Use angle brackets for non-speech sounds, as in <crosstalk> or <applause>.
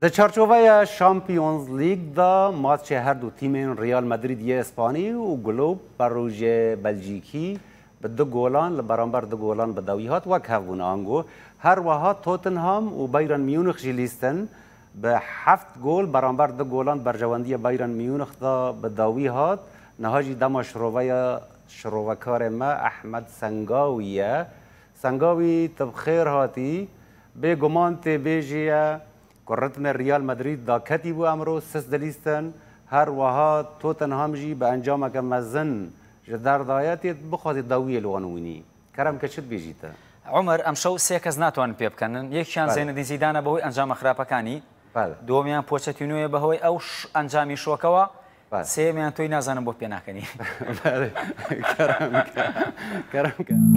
در چارچوبه شامپیونز لیگ دا ماچ هر دو تیم ریال مدرید اسپانی و گلوب بر بلژیکی به دو گولان برانبر دو گولان به هات و هفون آنگو هر وها توتنهام و بایرن میونخ جلیستن به هفت گول برانبر دو گولان بر جواندی بایرن میونخ دا به هات نهاجی دما شروع ما احمد سنگاوی سنگاوی تب هاتی به گمان تی گڕتن ریال مدرید دا کەتی بوو ئەمڕۆ سس دەلیستن هەروەها تۆتەنهام جی بە ئەنجامەکە مەزن ji derdayetê bixwazê dawiyê li wan winî kerem keçit bêjî te عمر ئەمشەو سێ کەس ناتوانن پێ بکەن یەکیان زێنەدی زیدانە بەهۆی ئەنجامە خراپەکانی دومیان پۆچەتینوێ بەهۆی ئەو ئەنجامی شۆکەوە سێمیان تۆی نازانم بۆ پێ ناکەنی <laughs>